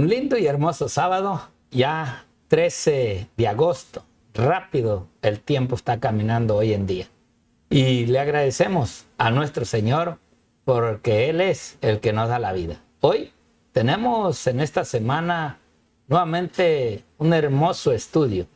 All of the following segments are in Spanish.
Un lindo y hermoso sábado, ya 13 de agosto. Rápido el tiempo está caminando hoy en día. Y le agradecemos a nuestro Señor porque Él es el que nos da la vida. Hoy tenemos en esta semana nuevamente un hermoso estudio.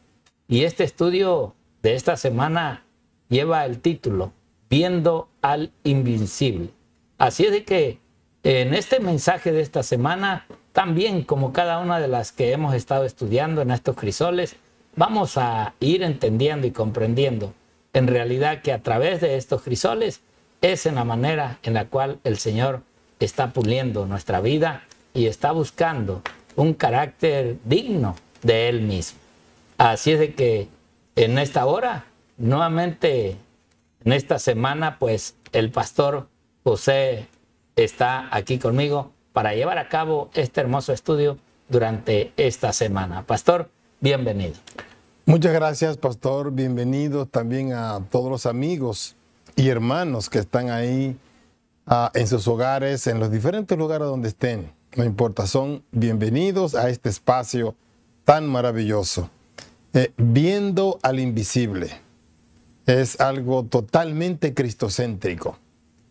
Y este estudio de esta semana lleva el título Viendo al Invincible. Así es de que en este mensaje de esta semana también, como cada una de las que hemos estado estudiando en estos crisoles, vamos a ir entendiendo y comprendiendo en realidad que a través de estos crisoles es en la manera en la cual el Señor está puliendo nuestra vida y está buscando un carácter digno de Él mismo. Así es de que en esta hora, nuevamente en esta semana, pues el pastor José está aquí conmigo para llevar a cabo este hermoso estudio durante esta semana. Pastor, bienvenido. Muchas gracias, Pastor. Bienvenido también a todos los amigos y hermanos que están ahí ah, en sus hogares, en los diferentes lugares donde estén. No importa, son bienvenidos a este espacio tan maravilloso. Eh, viendo al invisible es algo totalmente cristocéntrico.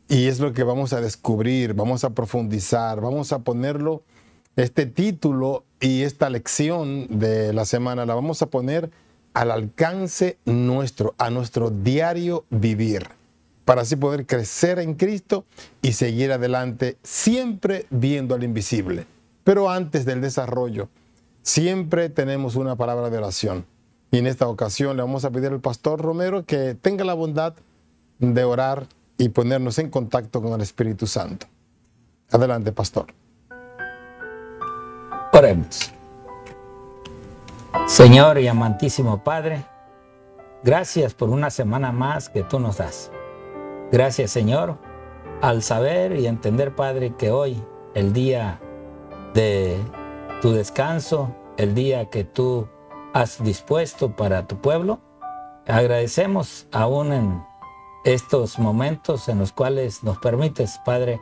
Y es lo que vamos a descubrir, vamos a profundizar, vamos a ponerlo, este título y esta lección de la semana la vamos a poner al alcance nuestro, a nuestro diario vivir, para así poder crecer en Cristo y seguir adelante siempre viendo al invisible. Pero antes del desarrollo, siempre tenemos una palabra de oración. Y en esta ocasión le vamos a pedir al pastor Romero que tenga la bondad de orar y ponernos en contacto con el Espíritu Santo. Adelante, pastor. Oremos. Señor y amantísimo Padre, gracias por una semana más que tú nos das. Gracias, Señor, al saber y entender, Padre, que hoy, el día de tu descanso, el día que tú has dispuesto para tu pueblo, agradecemos aún en estos momentos en los cuales nos permites, Padre,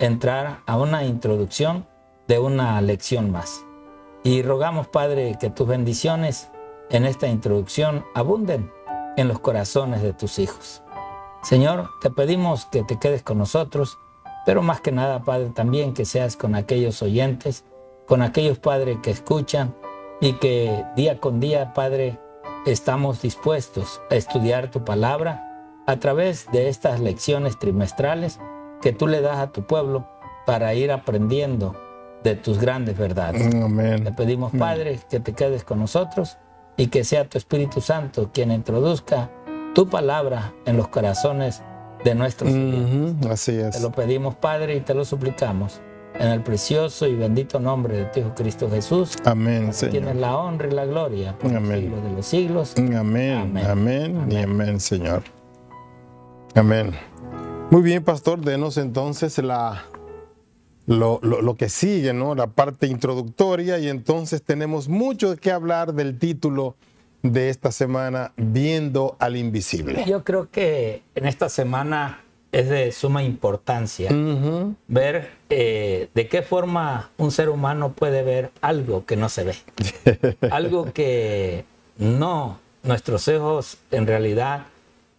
entrar a una introducción de una lección más. Y rogamos, Padre, que tus bendiciones en esta introducción abunden en los corazones de tus hijos. Señor, te pedimos que te quedes con nosotros, pero más que nada, Padre, también que seas con aquellos oyentes, con aquellos, Padre, que escuchan y que día con día, Padre, estamos dispuestos a estudiar tu palabra a través de estas lecciones trimestrales que tú le das a tu pueblo para ir aprendiendo de tus grandes verdades. Mm, amén. Te pedimos, mm. Padre, que te quedes con nosotros y que sea tu Espíritu Santo quien introduzca tu palabra en los corazones de nuestros mm, hijos. Así es. Te lo pedimos, Padre, y te lo suplicamos. En el precioso y bendito nombre de tu Hijo Cristo Jesús. Amén, Señor. Tienes la honra y la gloria por los siglos de los siglos. Amén, amén, amén, amén. y amén, Señor. Amén. Muy bien, pastor, denos entonces la, lo, que sigue, ¿no? La parte introductoria y entonces tenemos mucho que hablar del título de esta semana, Viendo al Invisible. Yo creo que en esta semana es de suma importancia ver eh, de qué forma un ser humano puede ver algo que no se ve, algo que no, nuestros ojos en realidad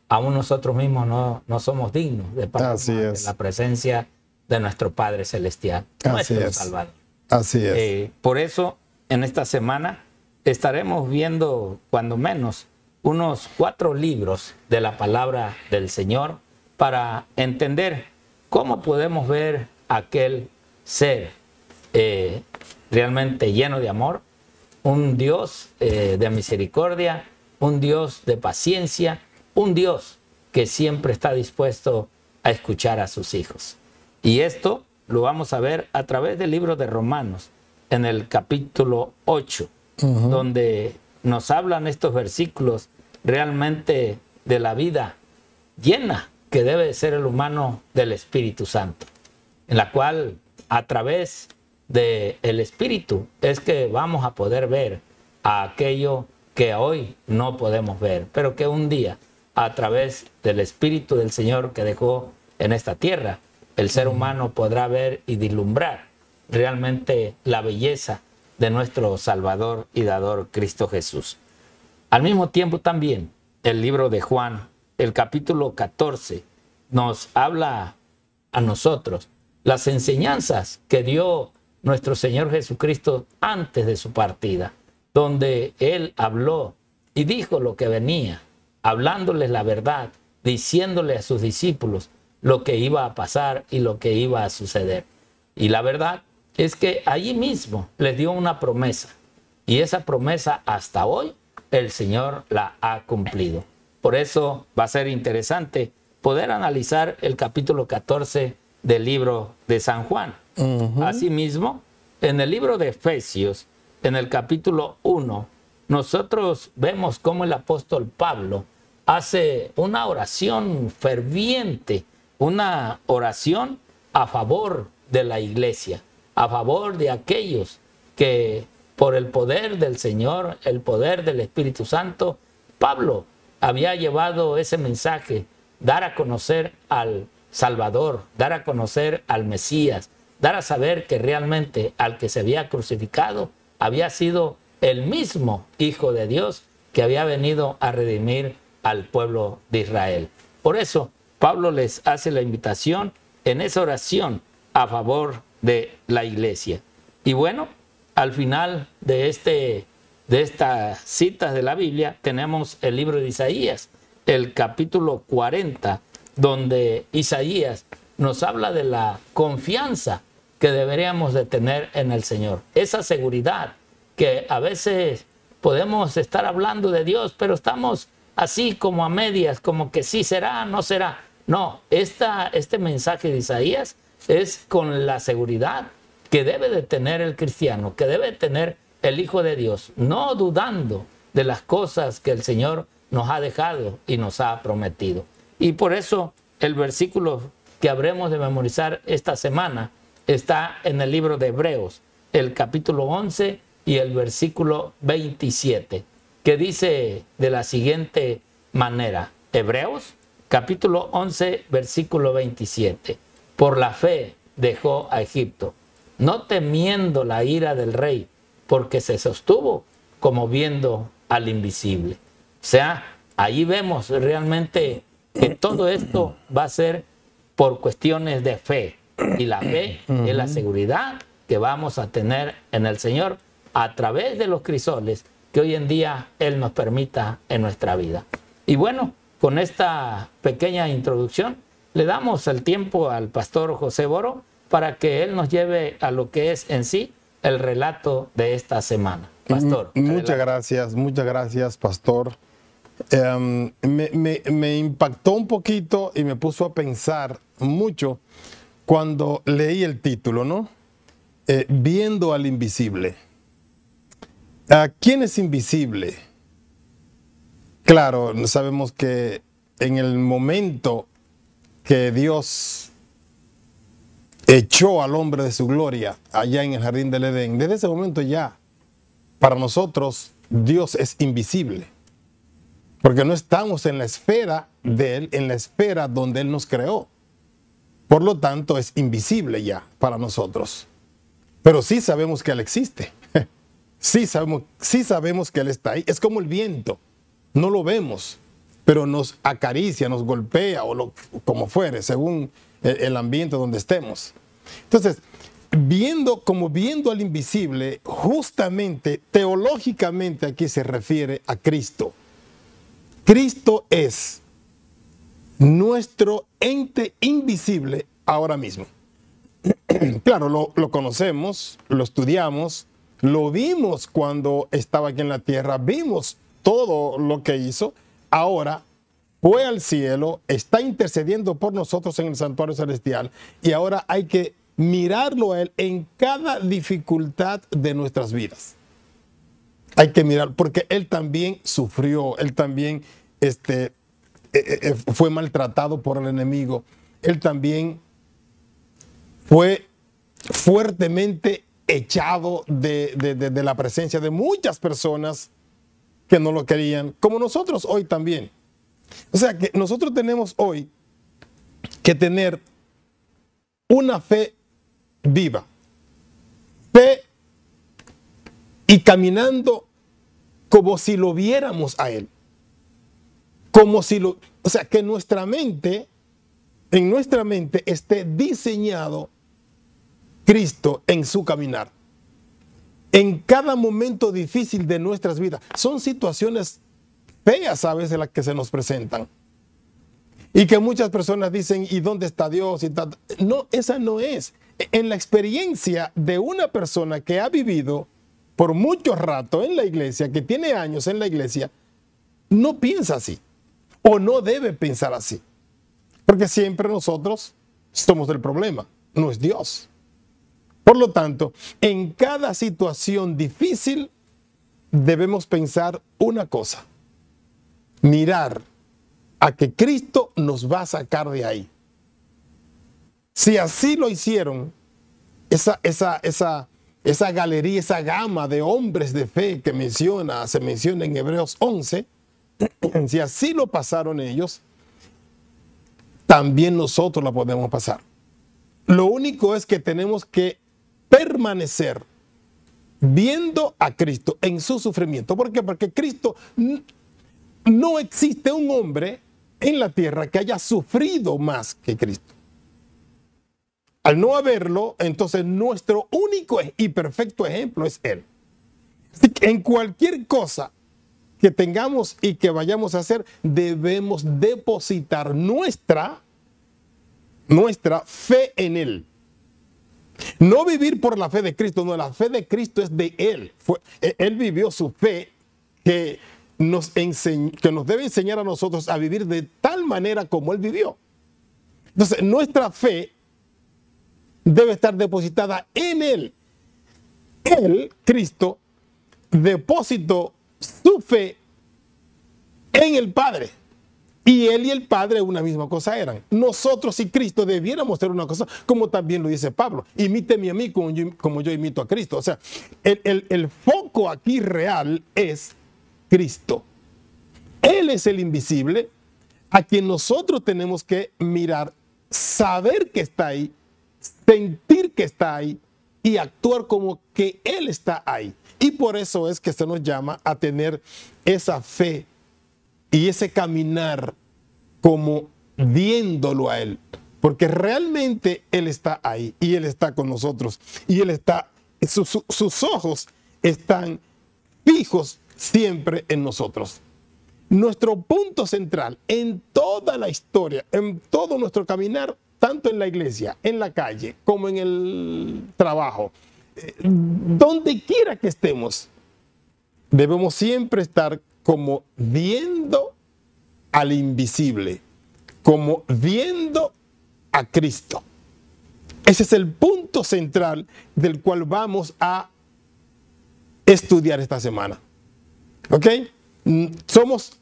aún nosotros mismos no, no somos dignos de, de la presencia de nuestro Padre Celestial, nuestro Así Salvador. Así es. Eh, por eso, en esta semana estaremos viendo, cuando menos, unos cuatro libros de la palabra del Señor para entender cómo podemos ver aquel ser eh, realmente lleno de amor, un Dios eh, de misericordia, un Dios de paciencia, un Dios que siempre está dispuesto a escuchar a sus hijos. Y esto lo vamos a ver a través del libro de Romanos, en el capítulo 8, donde nos hablan estos versículos realmente de la vida llena que debe ser el humano del Espíritu Santo, en la cual a través del Espíritu es que vamos a poder ver a aquello que hoy no podemos ver, pero que un día a través del Espíritu del Señor que dejó en esta tierra. El ser humano podrá ver y dilumbrar realmente la belleza de nuestro Salvador y Dador Cristo Jesús. Al mismo tiempo también el libro de Juan, el capítulo 14, nos habla a nosotros las enseñanzas que dio nuestro Señor Jesucristo antes de su partida, donde Él habló y dijo lo que venía hablándoles la verdad, diciéndole a sus discípulos lo que iba a pasar y lo que iba a suceder. Y la verdad es que allí mismo les dio una promesa. Y esa promesa hasta hoy el Señor la ha cumplido. Por eso va a ser interesante poder analizar el capítulo 14 del libro de San Juan. Asimismo, en el libro de Efesios, en el capítulo 1, nosotros vemos cómo el apóstol Pablo hace una oración ferviente, una oración a favor de la iglesia, a favor de aquellos que por el poder del Señor, el poder del Espíritu Santo, Pablo había llevado ese mensaje, dar a conocer al Salvador, dar a conocer al Mesías, dar a saber que realmente al que se había crucificado había sido el mismo Hijo de Dios que había venido a redimir al pueblo de Israel. Por eso, Pablo les hace la invitación en esa oración a favor de la iglesia. Y bueno, al final de, este, de estas citas de la Biblia tenemos el libro de Isaías, el capítulo 40, donde Isaías nos habla de la confianza que deberíamos de tener en el Señor. Esa seguridad que a veces podemos estar hablando de Dios, pero estamos así como a medias, como que sí será, no será. No, este mensaje de Isaías es con la seguridad que debe de tener el cristiano, que debe de tener el Hijo de Dios, no dudando de las cosas que el Señor nos ha dejado y nos ha prometido. Y por eso el versículo que habremos de memorizar esta semana está en el libro de Hebreos, el capítulo 11 y el versículo 27 que dice de la siguiente manera, Hebreos capítulo 11, versículo 27, por la fe dejó a Egipto, no temiendo la ira del rey, porque se sostuvo como viendo al invisible. O sea, ahí vemos realmente que todo esto va a ser por cuestiones de fe. Y la fe es la seguridad que vamos a tener en el Señor a través de los crisoles que hoy en día Él nos permita en nuestra vida. Y bueno, con esta pequeña introducción le damos el tiempo al pastor José Boro para que Él nos lleve a lo que es en sí el relato de esta semana. Mm, pastor. muchas gracias, muchas gracias, pastor. Em, me, impactó un poquito y me puso a pensar mucho cuando leí el título, ¿no? Eh, viendo al invisible. ¿A quién es invisible? Claro, sabemos que en el momento que Dios echó al hombre de su gloria allá en el jardín del Edén, desde ese momento ya, para nosotros Dios es invisible, porque no estamos en la esfera de Él, en la esfera donde Él nos creó. Por lo tanto, es invisible ya para nosotros. Pero sí sabemos que Él existe. Sí sabemos, sabemos que Él está ahí. Es como el viento. No lo vemos, pero nos acaricia, nos golpea o como fuere, según e, el, ambiente donde estemos. Entonces, viendo como viendo al invisible, justamente teológicamente aquí se refiere a Cristo. Cristo es nuestro ente invisible ahora mismo. claro, lo conocemos, lo estudiamos, lo vimos cuando estaba aquí en la tierra, vimos todo lo que hizo. Ahora fue al cielo, está intercediendo por nosotros en el santuario celestial y ahora hay que mirarlo a Él en cada dificultad de nuestras vidas. Hay que mirarlo porque Él también sufrió, Él también este, eh, eh, eh, fue maltratado por el enemigo, Él también fue fuertemente echado de, la presencia de muchas personas que no lo querían, como nosotros hoy también. O sea que nosotros tenemos hoy que tener una fe viva, fe y caminando como si lo viéramos a Él. Como si lo... O sea, que nuestra mente, en nuestra mente esté diseñado Cristo en su caminar. En cada momento difícil de nuestras vidas. Son situaciones feas a veces las que se nos presentan. Y que muchas personas dicen, ¿y dónde está Dios? Y tal. No, esa no es. En la experiencia de una persona que ha vivido por mucho rato en la iglesia, que tiene años en la iglesia, no piensa así. O no debe pensar así. Porque siempre nosotros somos el problema, no es Dios. Por lo tanto, en cada situación difícil debemos pensar una cosa, mirar a que Cristo nos va a sacar de ahí. Si así lo hicieron, esa, esa, esa, galería, esa gama de hombres de fe que menciona, se menciona en Hebreos 11, si así lo pasaron ellos, también nosotros la podemos pasar. Lo único es que tenemos que permanecer viendo a Cristo en su sufrimiento. ¿Por qué? Porque Cristo no existe un hombre en la tierra que haya sufrido más que Cristo. Al no haberlo, entonces nuestro único e- y perfecto ejemplo es Él. en cualquier cosa que tengamos y que vayamos a hacer, debemos depositar nuestra, nuestra fe en Él. No vivir por la fe de Cristo, no, la fe de Cristo es de Él. E, él vivió su fe que nos, que nos debe enseñar a nosotros a vivir de tal manera como Él vivió. Entonces, nuestra fe debe estar depositada en Él. Él, Cristo, depositó su fe en el Padre. Y él y el Padre una misma cosa eran. Nosotros y Cristo debiéramos ser una cosa, como también lo dice Pablo. Imíteme a mí como yo, imito a Cristo. O sea, el, el foco aquí real es Cristo. Él es el invisible a quien nosotros tenemos que mirar, saber que está ahí, sentir que está ahí y actuar como que Él está ahí. Y por eso es que se nos llama a tener esa fe y ese caminar como viéndolo a Él. Porque realmente Él está ahí y Él está con nosotros. Y Él está, sus ojos están fijos siempre en nosotros. Nuestro punto central en toda la historia, en todo nuestro caminar, tanto en la iglesia, en la calle, como en el trabajo, eh, donde quiera que estemos, debemos siempre estar como viendo al invisible, como viendo a Cristo. Ese es el punto central del cual vamos a estudiar esta semana. ¿Ok? Mm, somos...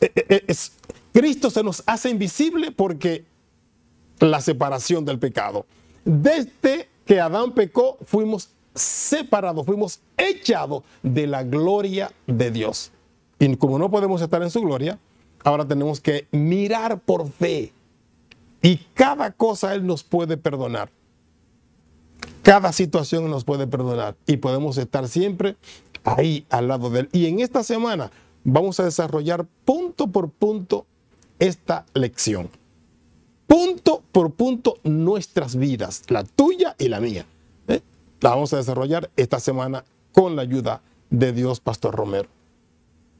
Eh, eh, eh, Cristo se nos hace invisible porque la separación del pecado. Desde que Adán pecó, fuimos separados, fuimos echados de la gloria de Dios. Y como no podemos estar en su gloria, ahora tenemos que mirar por fe. Y cada cosa Él nos puede perdonar. Cada situación nos puede perdonar. Y podemos estar siempre ahí al lado de Él. Y en esta semana vamos a desarrollar punto por punto esta lección. Punto por punto nuestras vidas, la tuya y la mía. ¿Eh? La vamos a desarrollar esta semana con la ayuda de Dios, Pastor Romero.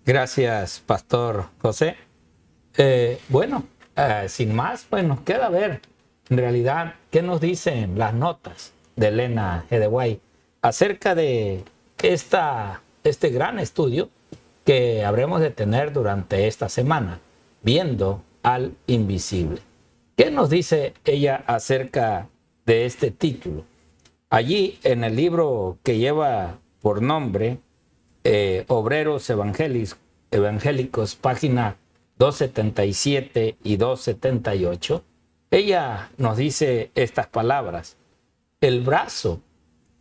Gracias, Pastor José. Eh, bueno, eh, sin más, pues nos queda ver en realidad qué nos dicen las notas de Elena Hedeway acerca de esta, este gran estudio que habremos de tener durante esta semana, viendo al invisible. ¿Qué nos dice ella acerca de este título? Allí en el libro que lleva por nombre eh, Obreros Evangélicos, Evangélicos, página 277 y 278, ella nos dice estas palabras. El brazo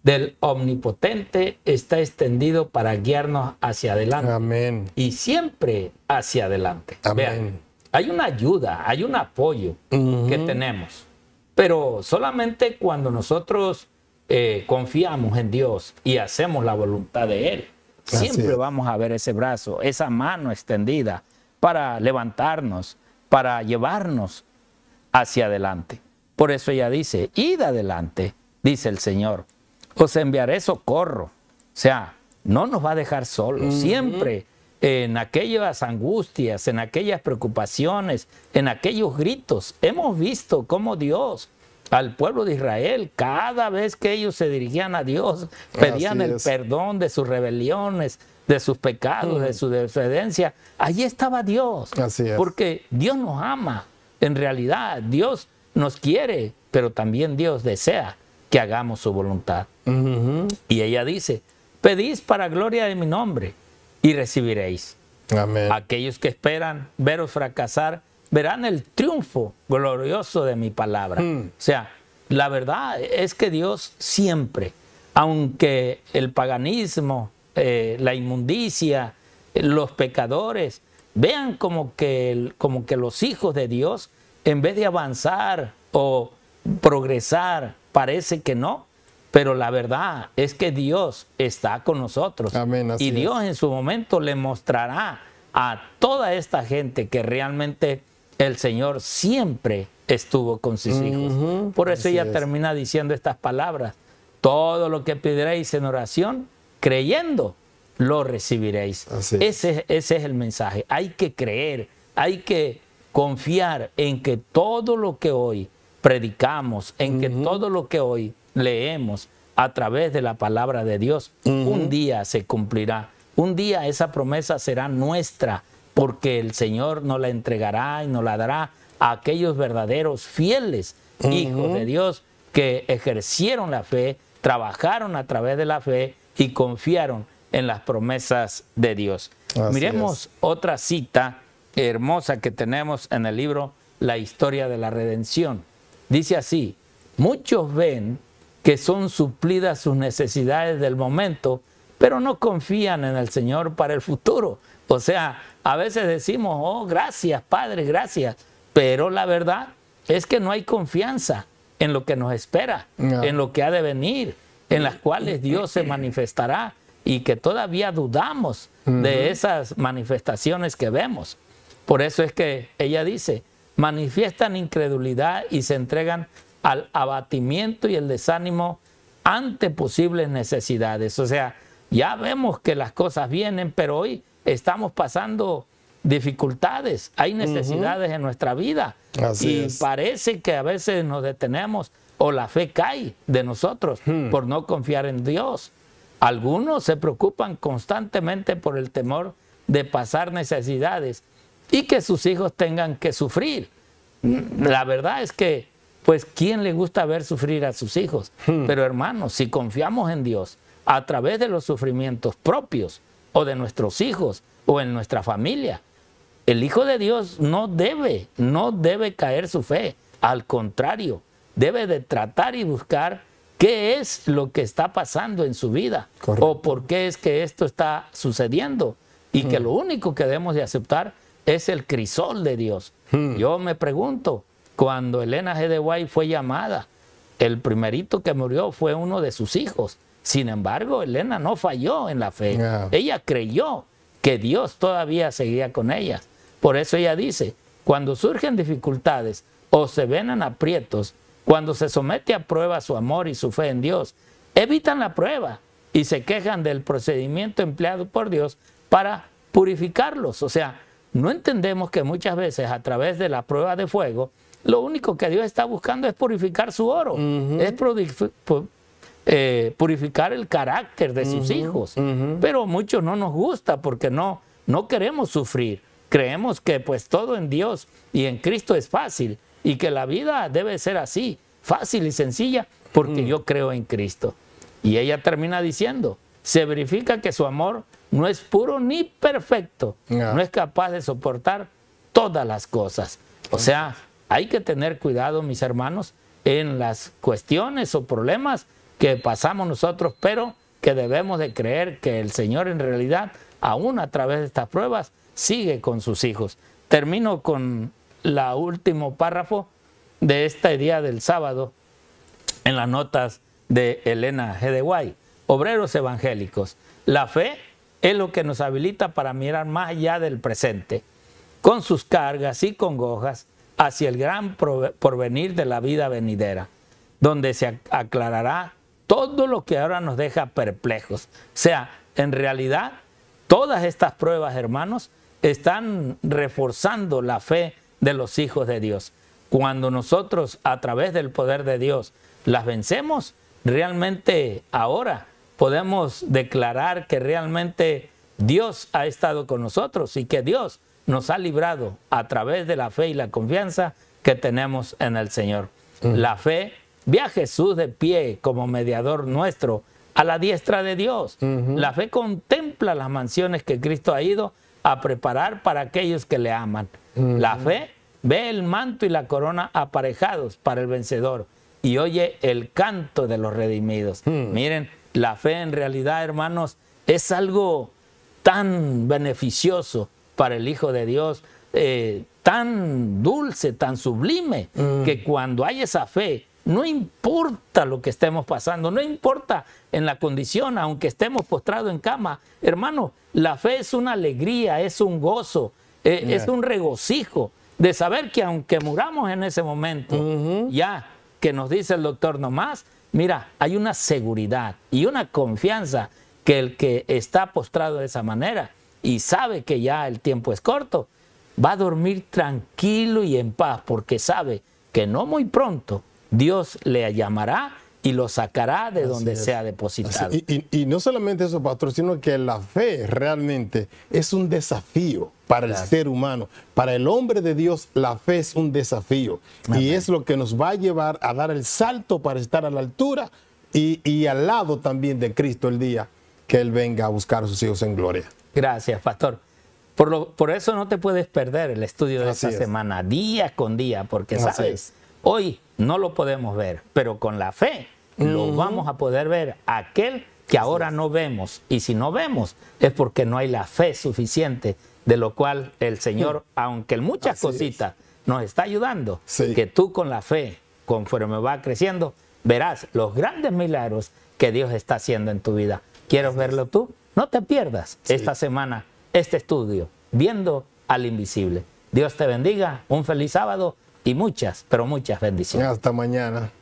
del omnipotente está extendido para guiarnos hacia adelante. Amén. Y siempre hacia adelante. Amén. hay una ayuda, hay un apoyo que tenemos. Pero solamente cuando nosotros eh, confiamos en Dios y hacemos la voluntad de Él siempre vamos a ver ese brazo, esa mano extendida para levantarnos, para llevarnos hacia adelante. Por eso ella dice, id adelante, dice el Señor, os enviaré socorro. O sea, no nos va a dejar solos, siempre en aquellas angustias, en aquellas preocupaciones, en aquellos gritos, hemos visto cómo Dios al pueblo de Israel. Cada vez que ellos se dirigían a Dios, pedían el perdón de sus rebeliones, de sus pecados, de mm. su desobediencia. Allí estaba Dios. Así es. Porque Dios nos ama. En realidad, Dios nos quiere, pero también Dios desea que hagamos su voluntad. Y ella dice, pedís para gloria de mi nombre y recibiréis. Amén. Aquellos que esperan veros fracasar verán el triunfo glorioso de mi palabra. Hmm. O sea, la verdad es que Dios siempre, aunque el paganismo, eh, la inmundicia, los pecadores, vean como que, como que los hijos de Dios, en vez de avanzar o progresar, parece que no, pero la verdad es que Dios está con nosotros. y Dios en su momento le mostrará a toda esta gente que realmente el Señor siempre estuvo con sus hijos. Por eso ella termina diciendo estas palabras. Todo lo que pidréis en oración, creyendo, lo recibiréis. Ese, es el mensaje. Hay que creer, hay que confiar en que todo lo que hoy predicamos, en que todo lo que hoy leemos a través de la palabra de Dios, un día se cumplirá. Un día esa promesa será nuestra porque el Señor no la entregará y no la dará a aquellos verdaderos fieles, hijos de Dios, que ejercieron la fe, trabajaron a través de la fe y confiaron en las promesas de Dios. Miremos otra cita hermosa que tenemos en el libro La historia de la redención. Dice así, muchos ven que son suplidas sus necesidades del momento, pero no confían en el Señor para el futuro. O sea, a veces decimos, oh, gracias, Padre, gracias. Pero la verdad es que no hay confianza en lo que nos espera, en lo que ha de venir, en las cuales Dios se manifestará y que todavía dudamos de esas manifestaciones que vemos. Por eso es que ella dice, manifiestan incredulidad y se entregan al abatimiento y el desánimo ante posibles necesidades. O sea, ya vemos que las cosas vienen, pero hoy estamos pasando dificultades, hay necesidades en nuestra vida y parece que a veces nos detenemos o la fe cae de nosotros hmm. por no confiar en Dios. Algunos se preocupan constantemente por el temor de pasar necesidades y que sus hijos tengan que sufrir. Mm, la verdad es que, pues, ¿quién le gusta ver sufrir a sus hijos? Hmm. Pero hermanos, si confiamos en Dios a través de los sufrimientos propios, o de nuestros hijos o en nuestra familia. El Hijo de Dios no debe, no debe caer su fe. Al contrario, debe de tratar y buscar qué es lo que está pasando en su vida o por qué es que esto está sucediendo. Y que hmm. lo único que debemos de aceptar es el crisol de Dios. Hmm. Yo me pregunto, cuando Elena G. de White fue llamada, el primerito que murió fue uno de sus hijos. Sin embargo, Elena no falló en la fe. Ella creyó que Dios todavía seguía con ella. Por eso ella dice, cuando surgen dificultades o se ven en aprietos, cuando se somete a prueba su amor y su fe en Dios, evitan la prueba y se quejan del procedimiento empleado por Dios para purificarlos. O sea, no entendemos que muchas veces a través de la prueba de fuego, lo único que Dios está buscando es purificar su oro, es eh, purificar el carácter de sus hijos. Pero muchos no nos gusta porque no, no queremos sufrir. Creemos que pues todo en Dios y en Cristo es fácil y que la vida debe ser así, fácil y sencilla, porque mm. yo creo en Cristo. Y ella termina diciendo, se verifica que su amor no es puro ni perfecto, no es capaz de soportar todas las cosas. O sea, hay que tener cuidado, mis hermanos, en las cuestiones o problemas que pasamos nosotros, pero que debemos de creer que el Señor en realidad, aún a través de estas pruebas, sigue con sus hijos. Termino con la último párrafo de esta idea del sábado en las notas de Elena G. Obreros evangélicos, la fe es lo que nos habilita para mirar más allá del presente, con sus cargas y congojas, hacia el gran porvenir de la vida venidera, donde se aclarará todo lo que ahora nos deja perplejos. O sea, en realidad, todas estas pruebas, hermanos, están reforzando la fe de los hijos de Dios. Cuando nosotros a través del poder de Dios las vencemos, realmente ahora podemos declarar que realmente Dios ha estado con nosotros y que Dios nos ha librado a través de la fe y la confianza que tenemos en el Señor. Mm. La fe Ve a Jesús de pie como mediador nuestro a la diestra de Dios. La fe contempla las mansiones que Cristo ha ido a preparar para aquellos que le aman. La fe ve el manto y la corona aparejados para el vencedor y oye el canto de los redimidos. Miren, la fe en realidad, hermanos, es algo tan beneficioso para el Hijo de Dios, eh, tan dulce, tan sublime, que cuando hay esa fe, no importa lo que estemos pasando, no importa en la condición, aunque estemos postrados en cama. Hermano, la fe es una alegría, es un gozo, eh, es un regocijo de saber que aunque muramos en ese momento, ya que nos dice el doctor nomás, mira, hay una seguridad y una confianza que el que está postrado de esa manera y sabe que ya el tiempo es corto, va a dormir tranquilo y en paz porque sabe que no muy pronto Dios le llamará y lo sacará de donde sea depositado. Y, no solamente eso, pastor, sino que la fe realmente es un desafío para el ser humano. Para el hombre de Dios, la fe es un desafío. Y es lo que nos va a llevar a dar el salto para estar a la altura y, al lado también de Cristo el día que Él venga a buscar a sus hijos en gloria. Gracias, pastor. Por, eso no te puedes perder el estudio de esta semana, día con día, porque sabes. Hoy no lo podemos ver, pero con la fe lo mm. vamos a poder ver. Aquel que ahora no vemos. Y si no vemos es porque no hay la fe suficiente, de lo cual el Señor, mm. aunque en muchas cositas nos está ayudando, que tú con la fe, conforme va creciendo, verás los grandes milagros que Dios está haciendo en tu vida. ¿Quieres verlo tú? No te pierdas esta semana este estudio, viendo al invisible. Dios te bendiga, un feliz sábado y muchas, pero muchas bendiciones. Hasta mañana.